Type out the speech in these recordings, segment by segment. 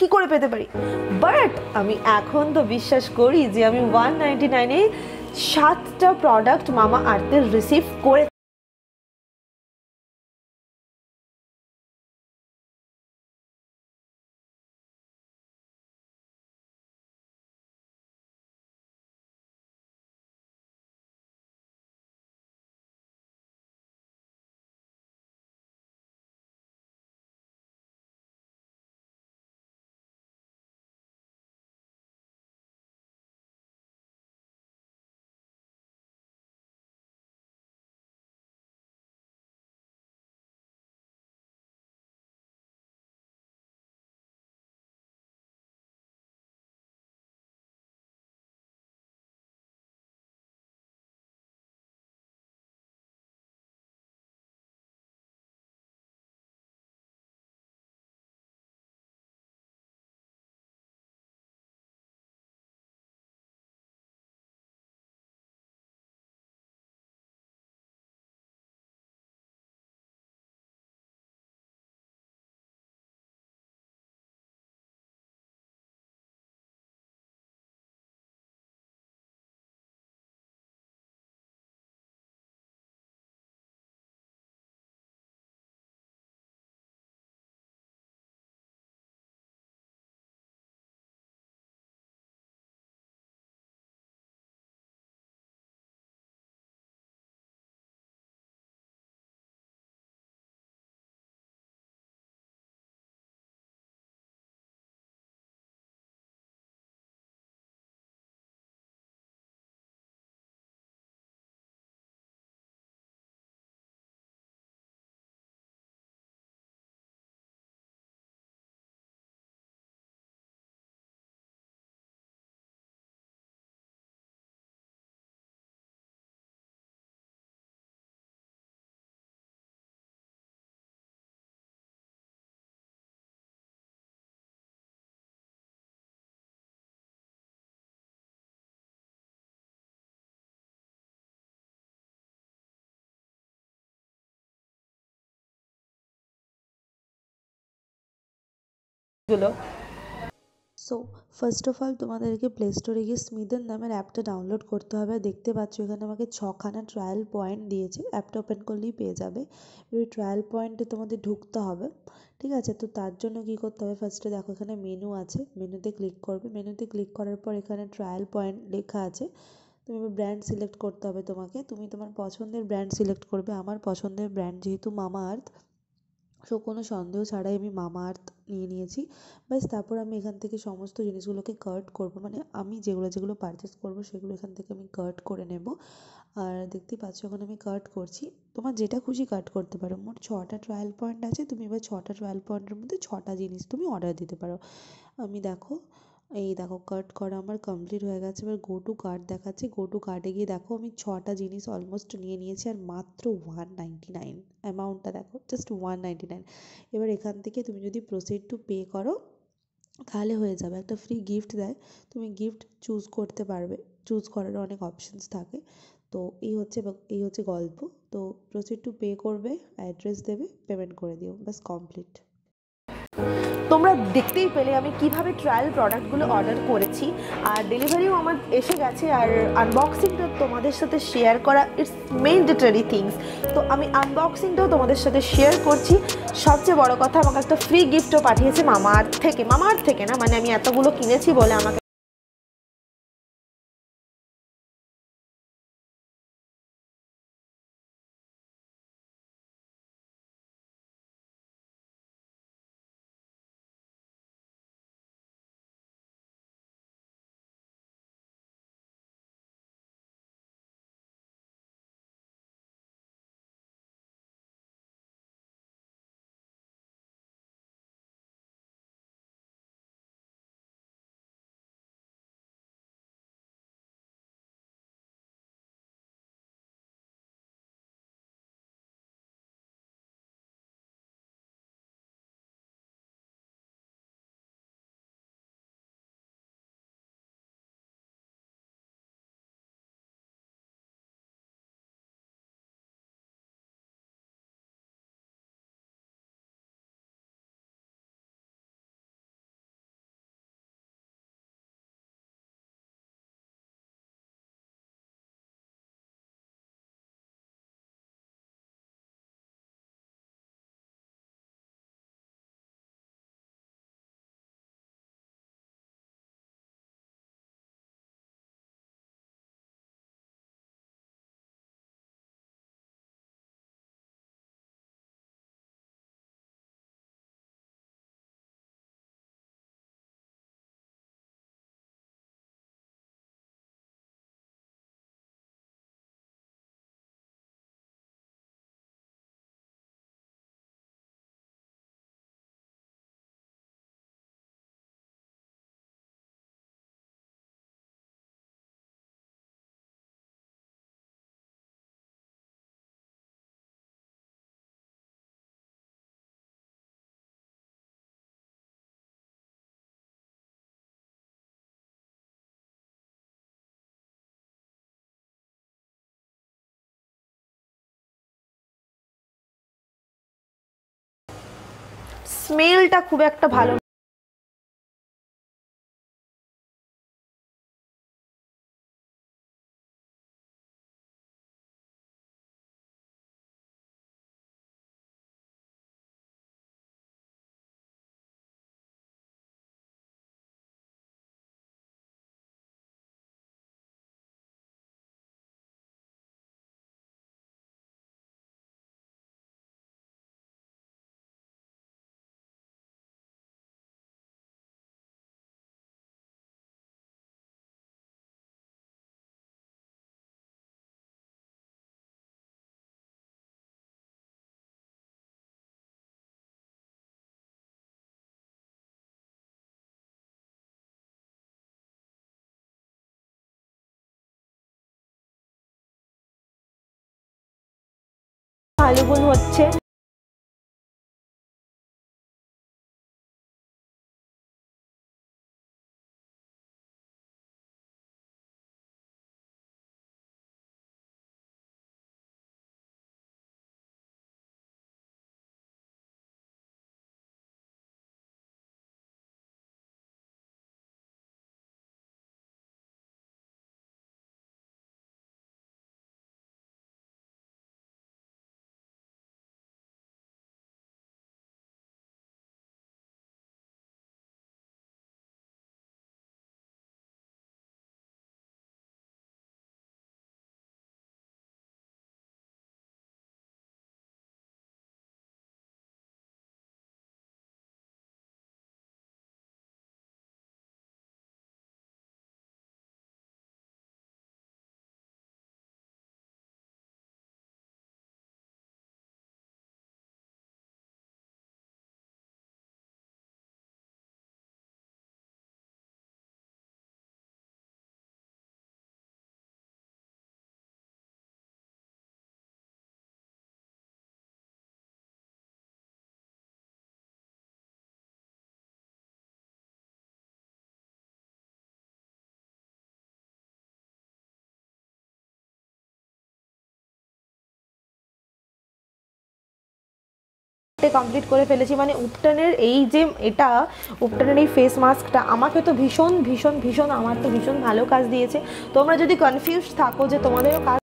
কি করে পেতে পারি বাট আমি এখন তো বিশ্বাস করি যে আমি ওয়ান নাইনটি নাইনে সাতটা প্রোডাক্ট মামা আর্থের রিসিভ করে গুলো সো ফার্স্ট অফ অল তোমাদেরকে প্লে স্টোরে গিয়ে স্মিদন নামের অ্যাপটা ডাউনলোড করতে হবে দেখতে পাচ্ছ এখানে আমাকে ছখানা ট্রায়াল পয়েন্ট দিয়েছে অ্যাপটা ওপেন করলেই পেয়ে যাবে ওই ট্রায়াল পয়েন্টে তোমাদের ঢুকতে হবে ঠিক আছে তো তার জন্য কী করতে হবে ফার্স্টে দেখো এখানে মেনু আছে মেনুতে ক্লিক করবে মেনুতে ক্লিক করার পর এখানে ট্রায়াল পয়েন্ট লেখা আছে তুমি ব্র্যান্ড সিলেক্ট করতে হবে তোমাকে তুমি তোমার পছন্দের ব্র্যান্ড সিলেক্ট করবে আমার পছন্দের ব্র্যান্ড যেহেতু মামা আর্থ সো কোনো সন্দেহ ছাড়াই আমি মামা আর্থ নিয়ে নিয়েছি ব্যাস তারপর আমি এখান থেকে সমস্ত জিনিসগুলোকে কার্ট করবো মানে আমি যেগুলো যেগুলো পারচেস করবো সেগুলো এখান থেকে আমি কার্ট করে নেবো আর দেখতেই পাচ্ছ এখন আমি কার্ট করছি তোমার যেটা খুশি কার্ট করতে পারো মোট ছটা ট্রায়াল পয়েন্ট আছে তুমি এবার ছটা ট্রায়াল পয়েন্টের মধ্যে ছটা জিনিস তুমি অর্ডার দিতে পারো আমি দেখো এই দেখো কাট করা আমার কমপ্লিট হয়ে গেছে এবার গো টু কার্ড দেখাচ্ছে গো টু কার্ডে গিয়ে দেখো আমি ছটা জিনিস অলমোস্ট নিয়ে নিয়েছি আর মাত্র ওয়ান নাইনটি নাইন অ্যামাউন্টটা দেখো জাস্ট ওয়ান নাইনটি নাইন এবার এখান থেকে তুমি যদি প্রসিড টু পে করো তাহলে হয়ে যাবে একটা ফ্রি গিফট দেয় তুমি গিফট চুজ করতে পারবে চুজ করার অনেক অপশানস থাকে তো এই হচ্ছে এই হচ্ছে গল্প তো প্রসিড টু পে করবে অ্যাড্রেস দেবে পেমেন্ট করে দিও ব্যাস কমপ্লিট তোমরা দেখতেই পেলে আমি কিভাবে ট্রায়াল প্রোডাক্টগুলো অর্ডার করেছি আর ডেলিভারিও আমার এসে গেছে আর আনবক্সিংটা তোমাদের সাথে শেয়ার করা ইটস মেন্ডেটারি থিংস তো আমি আনবক্সিংটাও তোমাদের সাথে শেয়ার করছি সবচেয়ে বড় কথা আমাকে একটা ফ্রি গিফটও পাঠিয়েছে মামার থেকে মামার থেকে না মানে আমি এতগুলো কিনেছি বলে আমাকে স্মেলটা খুব একটা ভালো সলিউবল হচ্ছে হাতে কমপ্লিট করে ফেলেছি মানে উপটানের এই যে এটা উপটানের এই ফেস মাস্কটা আমাকে তো ভীষণ ভীষণ ভীষণ আমার তো ভীষণ ভালো কাজ দিয়েছে তোমরা যদি কনফিউজ থাকো যে তোমাদেরও কাজ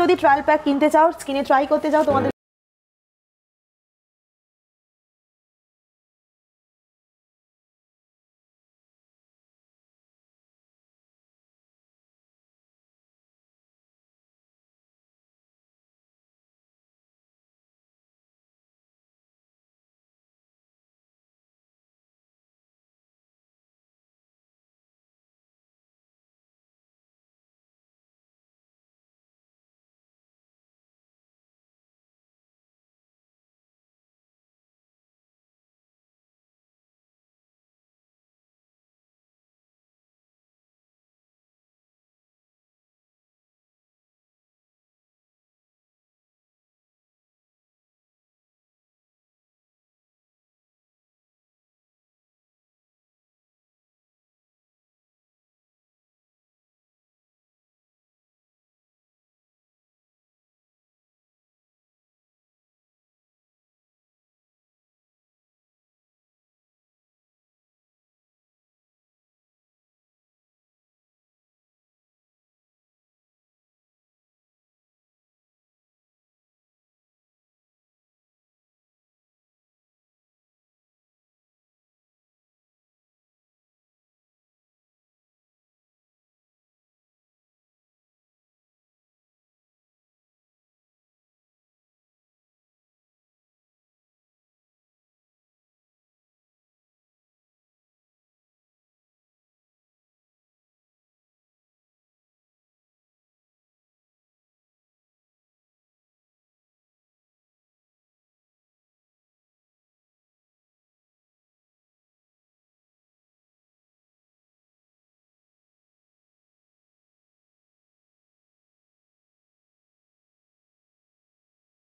যদি ট্রায়াল প্যাক কিনতে চাও স্কিনে ট্রাই করতে চাও তোমাদের